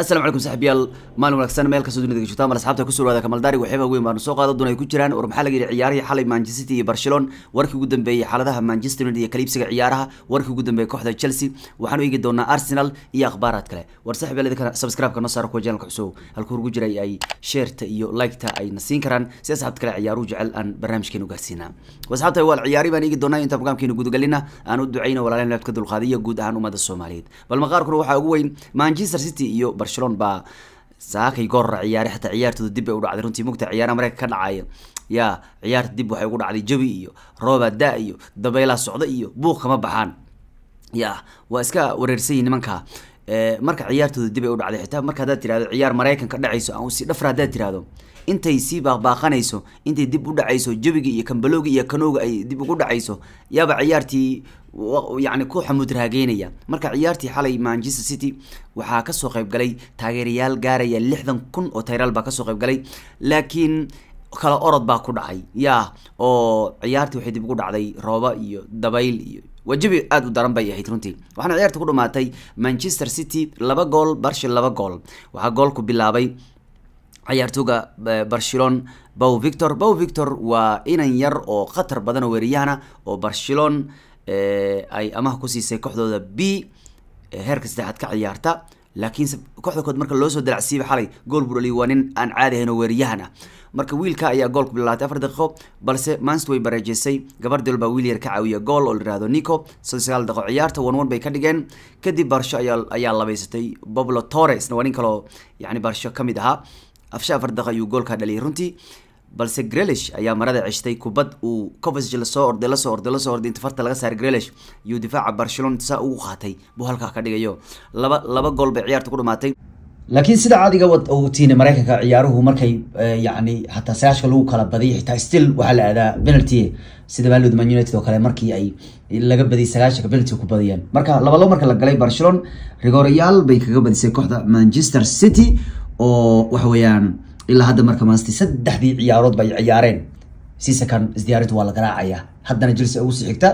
asalaamu calaykum saaxiibyaal maalin wanaagsan meel kastoo dunida joogtaan bal asxaabta kusoo dhawaada kamaldaari waxeeba weyn baanu soo qaado doon ay ku jiraan war maxaa laga yidhi ciyaarihii xalay manchester city iyo barcelona warkii ugu dambeeyey xaaladaha manchester united iyo kaliibsiga ciyaaraha warkii ugu dambeeyey kooxda chelsea waxaanu eegi doonaa arsenal iyo akhbaaraad kale war saaxiibyaal idinka subscribe-ka noo saara kuwa janalka cusub halkuu ugu jiray ay sheerta iyo like-ta ayna siin karaan si asxaabta kale ciyaaruhu jecel aan barnaamijkeena ugaarsiinaa wasxaabta waa ciyaari baan eegi doonaa intaan programkeena gudagalina aan u ducayno walaalyaal ka dulqaadiyo guud ahaan ummadda soomaaliyeed bal waxaa ugu weyn manchester city iyo barcelon baa saakay goorra ciyaaray xataa ciyaartooda dib bay u dhacday runtii mugta ciyaaraha mareyka ka dhacaya yaa ciyaarta dib waxay ugu dhacday jabi iyo roobada iyo dabeylaa socda iyo buuq kama baxaan ya waa iska wareersan yihin nimanka Eh, marka ciyaartooda dib ay u dhacday xitaa marka haddaad tirahdo ciyaar maraykanka dhacayso aan usii dhafra haddaad tirahdo intay sii baaqbaaqanayso intay dib u dhacayso jabigii iyo kambalowga iyo kanowga ay dib ugu dhacayso yaaba ciyaartii yacni ku xamuudraageynaya marka ciyaartii xalay manchester city waxaa kasoo qayb galay taageerayaal gaaraya lixdan kun oo tayraal baa kasoo qayb galay laakiin kala orod baa ku dhacay yah oo ciyaartii waxay dib ugu dhacday rooba iyo dabayl iyo wajibi aada u daran bay ahayd runtii waxaana ciyaarta ku dhamaatay manchester city laba gool barshi laba gool waxaa goolku bilaabay ciyaartooga eh, barcelon bow victor bow victor waa inan yar oo khatar badan oo weeriyahana oo barcelon eh, ay amaha kusiisay kooxdooda b eh, heerka saddexaad ka ciyaarta laakiinse kooxda kood marka loo soo dalacsiiba xalay gool buu dhaliy waa nin aan caadi ahayn oo weeriyahana marka wiilka ayaa gool ku bilaatay afar daqiiqo balse manster way bareejisay gabar dilba wiil yar ka caawiya gool oo layihahdo nico sagaal daqiiqo ciyaarta one bay ka dhigeen kadib barsho ayaa ayaa labaysatay boblo torre isna waa nin kaloo yani barsho kamid ahaa afsha afar daqiiqo ayuu goolkaa dhaliyay runtii balse grelish ayaa marada ceshtay kubad uu covasg lasoo orday lasoo orday lasoo orday inta farta laga saaray grelish iyuu difaaca barcelona saa ugu qaatay buu halkaa ka dhigayo laba laba gool bay ciyaarta ku dhamaatay laakiin sida caadiga u tiine maraykanka ciyaaruhu markay eh, yani hataa sagaashka lagu kala badiy xitaa still waxaa la aadaa penalty sida maalood man united oo kale markii ay laga badiyay sagaashanka penalty ku badiyeen marka laba labo marka la galay barcelona rigorial bay kaga badisay kooxda manchester city oo waxa weeyaan ilaa hadda marka maasti saddexdii ciyaarood bay ciyaareen sisakan isdiyaarinta waa la garaacaya haddana jelsi ugu sii xigta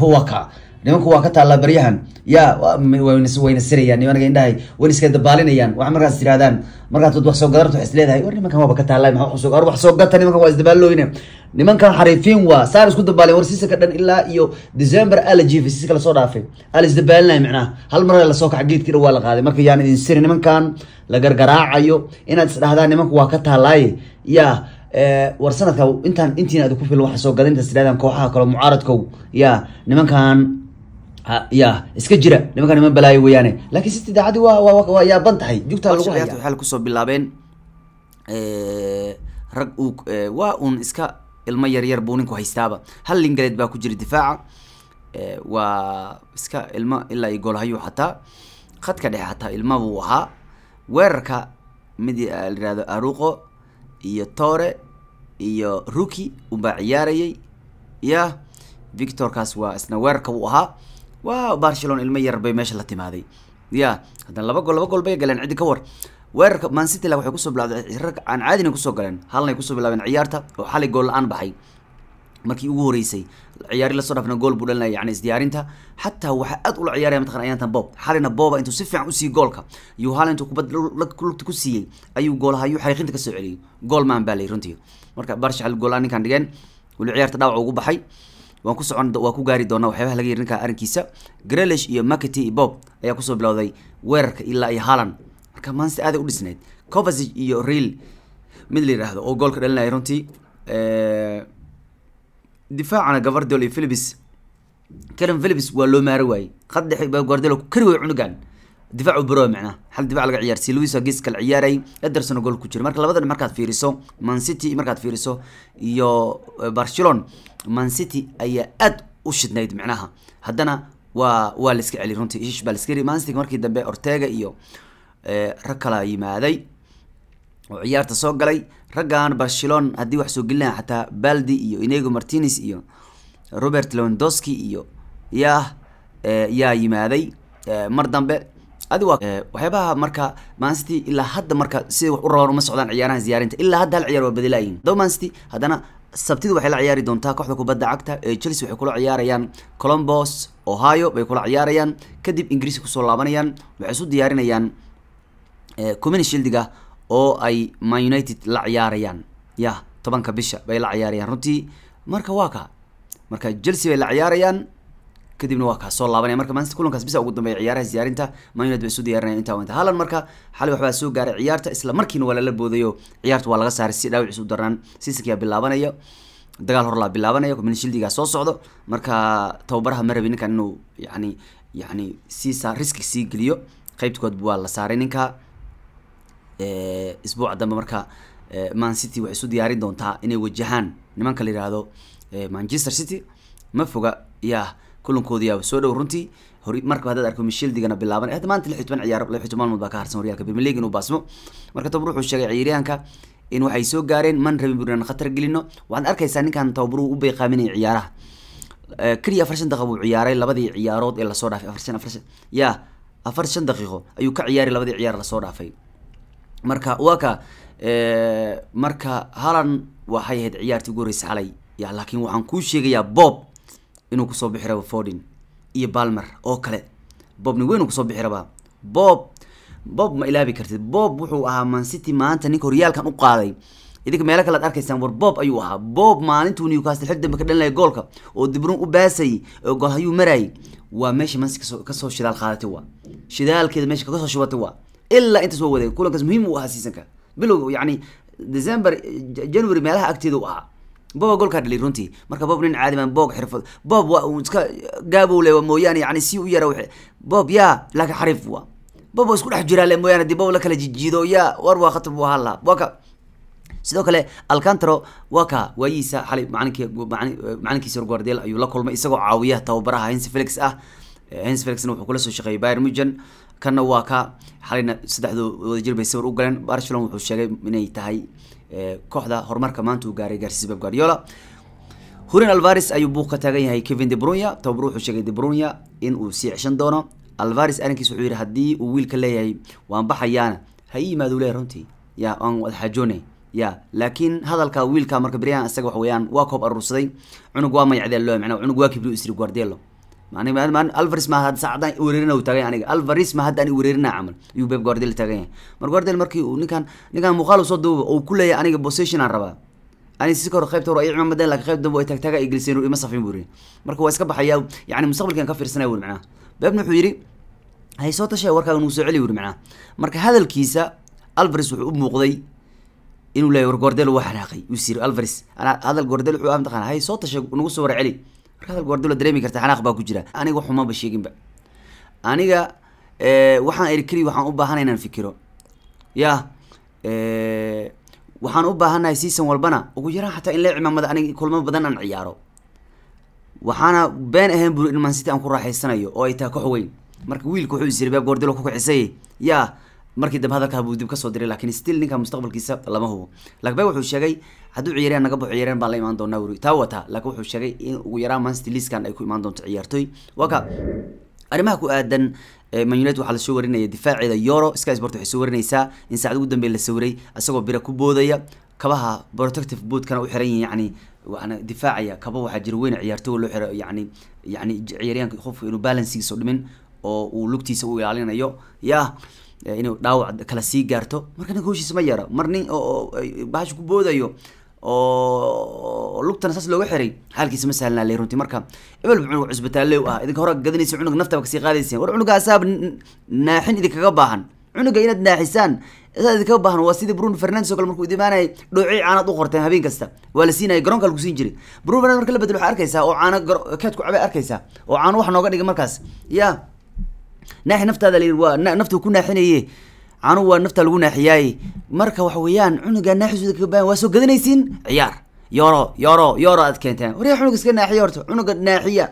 waa nimanku waa ka taalla baryahan ya wayna sirayaan nimanka indhahay wan iska dabaalinayaan wax markaas tirahdaan markaad wax soo gadarto waa isleedahay war nimankan waaba ka taallaa maa war wax soo gata nimankan waa isdabaaloyne nimankan xariifiin waa saar isku dabaalin war siisaka dhan ilaa iyo december ala jiifay siiska lasoo dhaafay ala isdabaalinaya micnaha hal mar lasoo kaca geedkii waa la qaaday marka yaan idin siri nimankan la gargaraacayo inaad isdhahdaan nimanku waa ka taallaaye ya war sanadka intaan intiin ad ku fil waxa soo gaday intaas tirahdaan kooxaha kale mucaaradkow ya nimankan ya iska jira nimanka niman balaayo weeyaane lakin sit idaacaddi wawaa yaaban tahay jugtaa lagu haya waxaa kusoo bilaabeen rag uu waa uun iska ilmo yaryar buu ninku haystaaba hal lingaleed baa ku jira difaaca waa iska ilmo ilaa iyo goolhayu xataa khadka dhexe xataa ilma buu ahaa weerarka mid layihahdo aruqo iyo tore iyo ruki unbaa ciyaarayay ya victorkaas waa isna weerarka uu ahaa wow barcelon ilma yar bay meesha la timaaday ya haddana laba gol laba gol bay galeen ciddi ka war weerarka mancitila waxay kusoo bilawday rag aan caadina kusoo galeen halnay kusoo bilaabeen ciyaarta oo xalay gool la-aan baxay markii ugu horeysay ciyaari lasoo dhaafna gool buu dhalinaya yani isdiyaarinta xataa waxaa aad ula ciyaaraya mataqan ayaantan bob xalina booba intuu si fiican usii goolka iyo halin intuu kubad lugta ku siiyey ayuu goolaha ayuu xariiqinta kasoo celiyey gool maan baa lay runtii marka barshal gool-aan ninkaan dhigeen weli ciyaarta dhaawac ugu baxay waan ku socon waan ku gaari doonaa waxyaabaha laga yiri ninka arrinkiisa grelish iyo makety iyo Bob ayaa kusoo bilowday weerarka ilaa iyo Haaland marka maanse aaday u dhisnayd Kovacic iyo Real mid la yidhaahdo oo goolka dhalinaya runtii difaacana Gavardiol iyo Phillips Karen Phillips waa loo maari waayey qad dhexe baa Guardiola ku kari waayey cunugan difac u bro micnaa xal difac laga ciyaar si luisa giskal ciyaaray ederson gool ku jira marka labadan markaad fiiriso man city markaad fiiriso iyo eh, barcelon man city ayaa aad u shidnayd micnaha haddana waa waa laiska celi runtii ish baa laiska heli manstig markii dambe ortega iyo eh, rag kala yimaaday oo ciyaarta soo galay raggan barcelon haddii wax soo gelina xataa baldi iyo inego martinez iyo robert lewandowski iyo yah eh, yaa yimaaday mar dambe adi eh, waxyaabaha marka mancity ilaa hadda marka siday wax u rabaan uma socdaan ciyaaraha ziyaarinta ilaa hadda hal ciyaar waa badilaayihin daba mancity haddana sabtida waxay la ciyaari doontaa kooxda kubadda cagta ee eh, chelsea waxay kula ciyaarayaan colombos ohio bay kula ciyaarayaan kadib ingiriiska kusoo laabanayaan waxay isu diyaarinayaan community eh, shildiga oo ay man united la ciyaarayaan ya tobanka bisha bay la ciyaarayaan runtii marka waa ka marka chelsea bay la ciyaarayaan kadibna waa kaasoo laabanaya marka maanta kulankaas bisa ugu dambeeya ciyaaraha siyaarinta man united bay isu diyaarinaya intaa inta haalan marka xali waxbaa soo gaaray ciyaarta isla markiina waa lala boodayo ciyaarta waa laga saaray si dhaawacis u darnaan siisankiyaa bilaabanaya dagaal horlaa bilaabanaya communishildigaa soo socdo marka tababaraha ma rabi ninkan inuu yani yani siisaa riski sii geliyo qaybta kood waa la saaray ninka isbuuca dambe marka man city waxay isu diyaarin doontaa inay wajahaan nimanka la yihahdo manchester city ma foga yaa kulankoodii soo dhow runtii marka haddaad arko mishildigana bilaaban hadda maanta lix iyo toban ciyaar lix toban maalmood baa ka harsan horyaalka premier league inuu baasmo marka tobar wuxuu sheegay ciyaaryahanka in waxay soo gaareen man rabin buntland khatar gelino waxaad arkaysaa ninkan tababaruhu u bayqaaminaya ciyaaraha eh, keliya afar shan daqiiqo buu ciyaaray labadii ciyaarood ee lasoo dhaafay afar shan afar shan ya afar shan daqiiqo ayuu ka ciyaaray labadii ciyaar lasoo dhaafay marka waa eh, marka halan waxay ahayd ciyaartii ugu horreysay xalay ya laakiin waxaan kuu sheegayaa bob inuu kusoo bixi rabo fordin iyo balmer oo kale bobni weyn uu kusoo bixi rabaa bob bob ma ilaabi kartid bob wuxuu ahaa mancity maanta ninka horyaalkan u qaaday idinka meelo kale ad arkaysaan war bob ayuu ahaa bob maalintuu newcastle xil dambe ka dhanlaya goolka oo dibruun u baasayay oo gool hayuu marayay waa meesha mansi kasoo shidaal qaadatay waa shidaalkeeda meesha kasoo shubatay waa ilaa intaas waa wadeega kulankaas muhiim u ahaa siisanka bilowga yani december january meelaha agteeda u ahaa boba golkaa dhali runtii marka bob nin caadi baan boog xirfad bob waa uu iska gaabowle mooyaane yani si u yara bob ya laakiin xariif wa bob waa isku dhex jiraale mooyaane dii bob la kala jijiido ya war waa khatar buu ahaan lahaa sidoo kale alcantaro waka waayiisa waayihiisa xalay macalinkii macalinkiisa guardiel ayuu la kulmay isagoo caawiya tababaraha hens felix ah hens felixna wuxuu kula soo shaqeeyay bayr mugen kanna waa ka xalayna saddexdoo wadajir bay sawir u galeen barcelon wuxuu sheegay inay tahay kooxda horumarka maanta uu gaaray gaarsiisba guardiola hurin alvaris ayuu buuq ka taagan yahay kevin debrunya tababar wuxuu sheegay debrunya in uu sii ceshan doono alvaris arrinkiis wuxuu yidhi haddii uu wiilka leeyahay waan baxayaana ha ii yimaaduu leeyahay runtii ya aan wadxajoonay ya laakiin hadalka wiilka marka beryahan isaga wax weeyaan waa koob aruursaday cunug waa mayacdeen loo macnaa cunug waa kibri u isiri guardielo alvaris ma hadsa haddaan wereerina taagan aniga alvaris ma haddaan wereerina camal ayuu beb guardel taagan yahay mar guardel markii ninkaan ninkaan muuqaal soo duuba oo ku leeyahay aniga position aan rabaa ani si kor qaybta hore ay cima madan laakiin qayb dambe ay tagtaaga ay geliseen ima safin buu yiri marka waa iska baxayaa yacni mustaqbalkan ka fiirsanaya wuri macnaha beebna wuxuu yidhi hay soo tashaya warkaaga nugu soo celi wuri macnaha marka hadalkiisa alvaris wuxuu u muuqday inuu leeyahy war gordel waa xanaaqay usiri alvaris ana hadal gordel wuxuu ah mataqana hay soo tashay nagu soo war celi radal guardiola dareemi karta xanaaq baa ku jira aniga waxumaba sheeginba aniga eh, waxaan eri keli waxaan u baahana inaan fikiro ya eh, waxaan u baahannahay season walbana ugu yaraan xataa in la cimaamada anig kulmo badan aan ciyaaro waxaana been ahayn buri in mancity aan ku raaxaysanayo oo ay tahay ka weyn marka wiilka wuxuu isiri baab guardiola ku kicisay ya markii dambe hadalkaa buu dib kasoo diray lakin still ninka mustaqbalkiisa lama hubo lakbe wuxuu sheegay hadduu ciyaaryahan naga baxo ciyaaryahan baan la imaan doonaa wuri taa wataa laakiin wuxuu sheegay in ugu yaraan manchester leaskan ay ku imaan doonto ciyaartoy waka arrimaha ku aadan eh, manunited waxaa lasoo warinaya difaaceeda yoro sky sport waxay soo warinaysaa in saacad ugu dambeyn la sawray isagoo bira ku boodaya kabaha protective bootkana u xiran yihin yani waana difaacaya kaba waxaa jira weyn ciyaartoyga loo xira yani yani ciyaaryahanka qofka inuu balansigiisa dhimin oo uu lugtiisa u ilaalinayo yah Eh, inuu dhaawac kala sii gaarto markana hooshiisa ma yara mar nin oo bahash ku boodayo oo lugtana saas looga xiray xaalkiisa ma sahlanaa le runtii marka ebel cunug cusbitaallew ah idinka hore gadanaysa cunug naftaba kasii qaadayseen war cunuga asaab naaxin idinkaga baahan cunuga inaad naaxisaan saad idinkaga baahan waa sidii bruno fernandes oo kale markuu idimaanayay dhoocii caanaad u qorteen habeen kasta waa la siinaya garoonka lagu siin jiray bruno fernandes marka la bedel waxaa arkaysaa oo caano keedku cabay arkaysaa oo caano wax nooga dhigay markaas ya naaxi naftaada la yidhi waa naftuu ku naaxinaye canu waa naftaa lagu naaxiyaay marka waxa weeyaan cunuga naaxisuda waa soo gadanaysiin ciyaar yooro yooro yooro aad keentaan waryaa cunuga iska naaxiya horta cunuga naaxiya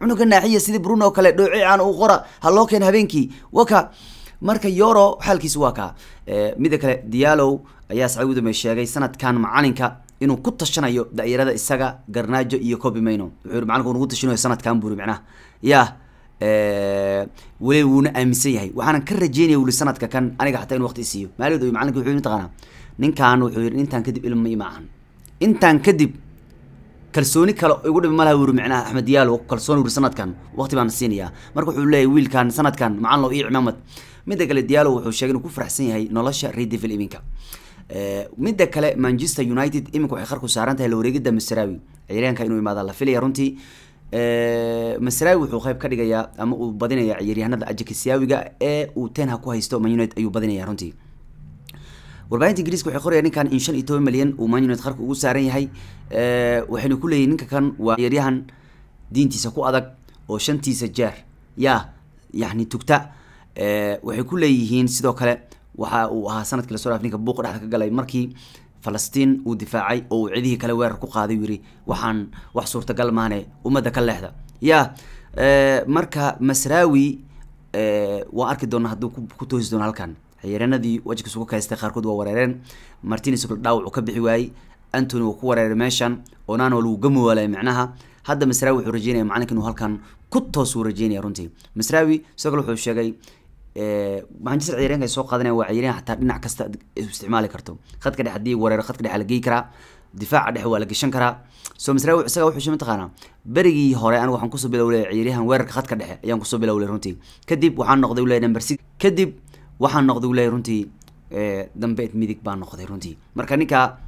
cunuga naaxiya sidii brun kale dhooce aan uu qora ha loo keena habeenkii waka marka yoro xaalkiisu waa kaa mida kale dialow ayaa sacuudi sheegay sanadkan macalinka inuu ku tashanayo da isaga garnaajo iyo cobimano wuxuu yiri macalinku nugu tashinayo sanadkan buuri macnaha yah weli wuuna aaminsan yahay waxaanan ka rajeynaya weli sanadka kan aniga xataa in waqti isiiyo maalid macalinka wuxuu yidhi ninkan wuxuu yidhi intaan kadib ilma ima ahan intaan kadib kalsooni kale igu dhib malaha wuri micnaha axmed yaalo kalsooni wuri sanadkan waqti baan siinayaa marka wuxuu leeyahay wiilkan sanadkan macalin iyo cimaamad midda kale diyaalo wuxuu sheegay inuu ku faraxsan yahay nolosha redevil iminka midda kale manchester united iminka waxay qarku saaran tahay la wareegidda masrawi ciyaaryaanka inuu imaada la filaya runtii masraawi wuxuu qayb ka dhigayaa ama uu badinaya ciyaaryahanada ajakisiyaawiga ee uu tenha ku haysto manunited ayuu badinaya runtii warbaahinta ingiriiska waxay qoraya ninkan in shan iyo toban milyan uu manunited qarka ugu saaran yahay waxayna kuleeyihin ninka kan waa ciyaaryahan diintiisa ku adag oo shantiisa jeer yaa yani tugta waxay ku leeyihiin sidoo kale waxa uu ahaa sanadkii lasoo dhaaf ninka buuqa dhexda ka galay markii falastiin uu difaacay oo uu cidihii kale weerar ku qaaday yiri waxaan wax suurtagal maane ummadda ka leexda ya eh, marka masrawi eh, waan arki doona hadduu ku toosi doono halkan ciyaareenadii wajkiisu ku kaystay qaarkood waa wareereen martines dhaawac uu ka bixi waayey antony wuu ku wareeray meeshan onano lagu gamuwaalay micnaha hadda masrawi wuxuu rajeynaya macalinka inuu halkan ku toos uu rajeynaya runtii masrawi sidoo kale wuxuu sheegay Eh, manchester ciyaaryanka ay soo qaadanaya waa ciyaaryan hataa dhinac kasta isticmaali karto khadka dhex hadii wareer khadka dhex la geyi karaa difaaca dhexe waa la geshan karaa soo masraawi isagaa wuxuu shima berigii hore anigu waxaan kusoo bilowlay ciyaaryahan weerarka khadka dhexe ayaan kusoo bilowlay runtii kadib waxaan noqday ulay number six kadib waxaan noqday ulay runtii eh, dambe midig baan noqday runtii marka ninka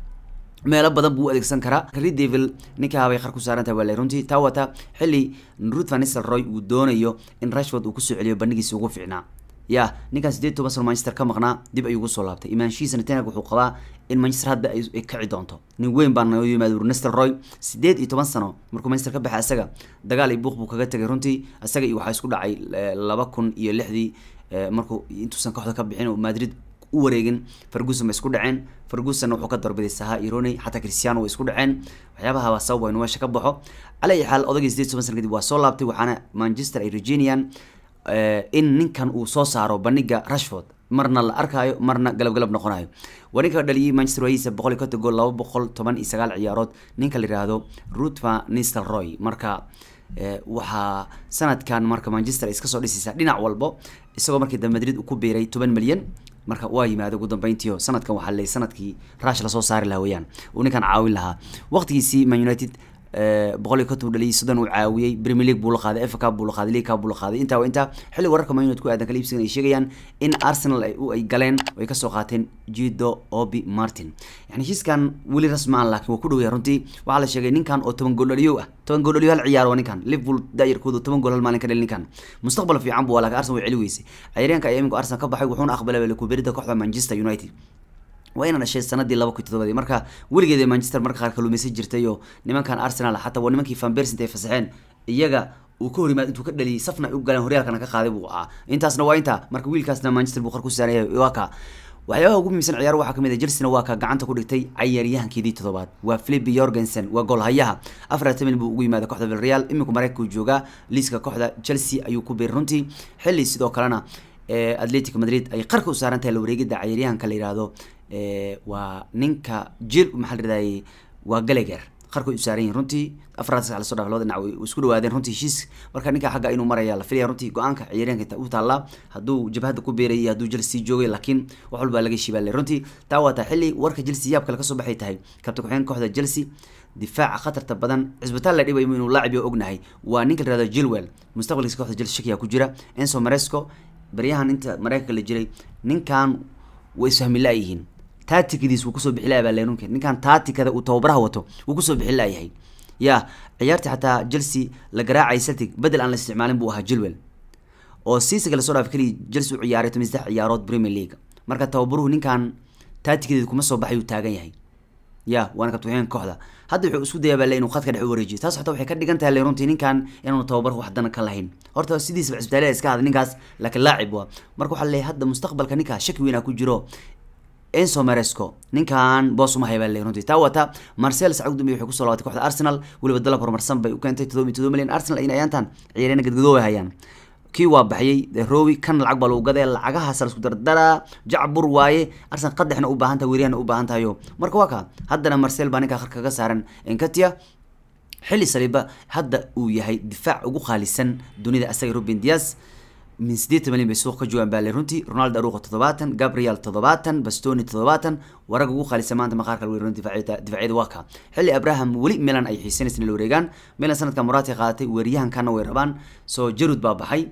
meelo badan buu adeegsan karaa redevil ninkaabay qar ku saarantahay waa runtii taa wata xilli ruth uu doonayo in rashford uu kusoo celiyo bandhigiisa ugu fiicnaa ya ninkan sideed toban sano manchester ka maqnaa dib ayuu ugu soo laabtay imaanshihiisana tenag wuxuu qabaa in manchester hadda ay kaci doonto nin weyn baa noo yimaad nestel roy sideed iyo toban sano markuu manchester ka baxay asaga dagaal iyo buuq buu kaga tegay runtii asaga iyo waxaa isku dhacay eh, laba kun iyo lixdii eh, markuu intuusan kooxda ka bixin oo madrid u wareegin ferguson ba isku dhaceen ferguson wuxuu ka doorbiday saha ironi xataa cristiano way isku dhaceen waxyaabaha sabab waa meesha ka baxo cala iyo xaal odagii sideed toban sano kadib waa soo laabtay waxaana manchester ay regenian Eh, in ninkan uu soo saaro bandhiga rushford marna la arkayo marna galabgalab noqonayo waa ninka manchester waayiisa boqol gool laba boqol toban iyo sagaal ciyaarood ninka la yihahdo ruth nistel roy marka eh, waxaa sanadkan marka manchester iska soo dhisaysa dhinac walbo isagoo markii dambe madrid uu ku biiray toban milyan marka waa yimaado ugu dambeyntiio sanadkan waxaa le sanadkii rush lasoo saari lahaa weyaan uu ninkan caawin lahaa waqtigiisii man united boqol iyo konton dhaliyay soddon uu caawiyey premier league buu la qaaday efa cab buu la qaaday league cab buu la qaaday intaa waa intaa xilli wararka man united ku aadan kala iibsigan ay sheegayaan in arsenal ay ay galeen oo ay kasoo qaateen jido obi martin yani heshiiskan weli rasmi aan laakiin waa ku dhowya runtii waxaa la sheegay ninkan oo toban gooldhaliyow ah toban gooldhaliyo hal ciyaar waa ninkan liverpool daayarkoodu toban gool hal maalin ka dhali ninkan mustaqbal fiican buu waa lakin arsenal way celi weysay ciyaaryaanka ayaa iminka arsenal ka baxay wuxuuna aqbalay kuberida kooxda manchester united wayna dhashay sanadii laba kun todobadii marka weligeeda manchester marka qaar kaluumaysan jirtay oo nimankan arsenal xataa waa nimankii van ay fasaxeen iyaga uu ka horimaad intuu ka dhaliyay safna ay u galeen horyaalkana ka qaaday buu ahaa intaasna waa inta marka wiilkaasna manchester buu qar ku saarayay waa waxyaabaha ugu muhiimsan ciyaar waxaa kamid ah Chelsea waa ka gacanta ku dhigtay ciyaaryahankeedii toddobaad waa Philip Jorgensen waa goolhayaha 40 mil buu ugu yimaaday kooxda Villarreal imika Mareykanka joogaa liiska kooxda Chelsea ayuu ku biiray runtii xilli sidoo kalena Atletico Madrid ay qarka u saarantahay la wareegida ciyaaryahanka la yiraahdo Eh, waa ninka jil maxaa ladaye waa galegeer qarku usaaran runtii afaraad dhaaf labada dhinac way isku dhawaadeen runtii heshiis marka ninka xagga inuu maraya la filaya runtii go-aanka ciyaaryaanka u taallaa hadduu jabhadda ku beerayay hadduu jelsi joogay laakiin wax walba laga shibaale runtii taa waa tahay xilli warka jelsi yaab kale kasoo baxay tahay kabta ku kooxda jelsi difaaca khatarta badan cisbitaal la dhibayo inuu laacib ognahay waa ninka la yirahdo jilwell mustaqbalkiisa kooxda jelsi shakiyaa ku jira enso maresco baryahan inta mareykanka la jiray ninkan way isfahmi la-yihiin taatikadiis wuu kusoo bixi laha balenuke ninkan taatikada uu tababaraha wato wuu kusoo bixin layahay ya ciyaartii xataa jelse la garaacay celtic bedel aan la isticmaalin buu ahaa jilwell oo siisaka lasoo dhaaf keliya jelse u ciyaaray toban saddex ciyaarood premier league marka tababaruhu ninkan taatikadeed kuma soo baxayuu taagan yahay ya waana kabtuxyeenka kooxda hadda wuxuu isku dayaa bale inuu khadka dhex wareejiyo taas xataa waxay ka dhigan tahay leeruntii ninkan inaanu tababarku wax dana ka lahayn horta sidiisaba cisbitaalada iska hada ninkaas laakiin laacib waa marka waxaa leeyahay hadda mustaqbalka ninkaas shaki weynaa ku jiro enso maresco ninkan boosuma haybaa leeyahay runtii taa wata marcel sacagdumi wuxuu kusoo laabatay kooxda arsenal weliba dalab horumarsan bay u keentay todoba todoba milyan arsenal ayna ayaantan ciyaareyna gadgadooba hayaan kii waa baxyay rowi kan lacag baa lagu gadee lacagahaas la isku dardaraa jacbur waaye arsenal qadaxna u baahan tahay weeriyahna u baahan tahayo marka waa ka haddana marcel baa ninkaa khar kaga saaran enkatia xilli saliba hadda uu yahay difaac ugu qaalisan dunida asaga ruben dias min sideed tobanlin bay suuq ka joogaan baa le runtii ronaldo aruuqa toddobaatan gabriel toddobaatan bastoni toddobaatan warag ugu khaalisa maanta maqaarka lagu runtii difacyada waa ka xilli abraham weli milan ay xiisanaysa inay wareegaan milan sanadka morati qaadatay weeryahankana way rabaan soo jarud baa baxay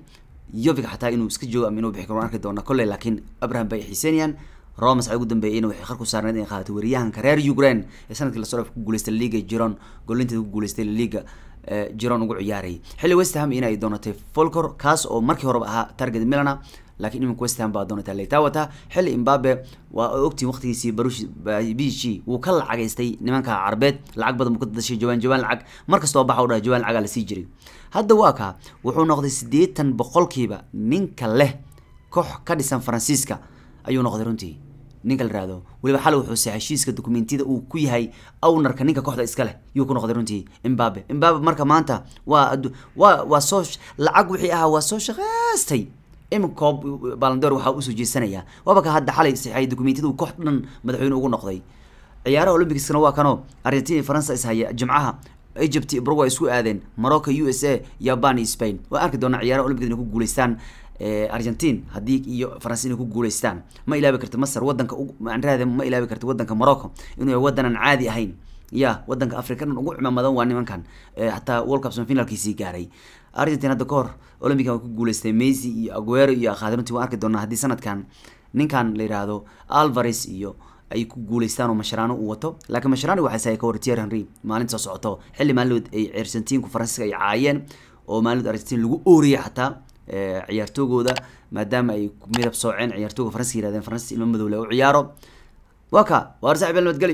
yovig xataa inuu iska joogo ama inuu bixi karo arki doona kolley laakiin abraham bay xiisanayaan roma saca ugu dambeeyeyna waxay khar saarneed inay qaadato weeryahanka reer ukraine ee sanadkii lasoo dhaaf ku guuleystay laliga jiron golinteeda ku guuleystay laliga jiraan ugu ciyaarayay xilli westham inay doonatay folcor kaas oo markii horeba ahaa target milana laakiin iminka westham baa doonata leitawata xilli imbabe waa ogtiin waqtigiisii barush bg wuu ka lacagaystay nimanka carbeed lacag badan buu ka dadashay jawaan jawaan lacag mar kastoo baxa u dhaha jawaan lacagaa lasii jiray hadda waa kaa wuxuu noqday siddeetan boqolkiiba ninka leh koox ka dhisan faransiiska ayuu noqday runtii ninka laraado raado weliba xal wuxuuse heshiiska dukumentiyada uu ku yahay ownarka ninka kooxda iskaleh yuu ku noqday runtii imbabe imbabe marka maanta waa waa soo lacag wixii ahaa waa soo shaqeystay imikoob balandoor waxaa usoo jeesanaya waaba hadda xalay saxeeyay dukumentiyada uu koox dhan madaxweyne ugu noqday ciyaaraha olymbicsna waa kanoo argentina iyo faransa ishaya jimcaha egypt iyo brugwa isku aadeen morocco u s a japan iyo spain waa arki doonaa ciyaaraha olympics inay ku guuleystaan argentin hadii iyo faransi inay ku guuleystaan ma ilaabi karti masar wadanka manraade ma ilaabi karti wadanka morocco inuu wadanan caadi ahayn ya wadanka africa dhan ugu cimaamadan waa nimankan hataa world cup semifinalkiisii gaaray argentine hadda kahor olympican waa ku guuleystay mesy iyo aguero iyo akhaadrinti waan arki doonaa haddii sanadkan ninkan la yidhaahdo alvares iyo ay ku guuleystaan oo masharaano uu wato laakiin masharaano waxay sahay ka hor henry maalin socoto xilli maalidood ay argentiinku faransiiska ay caayeen oo maalidood argentine lagu ooriyay xataa ciyaartoogooda maadaama ay midab sooceen ciyaartooga faransi yirahdeen faransi ilmo madowle u ciyaaro waka waar saaxib almadgeli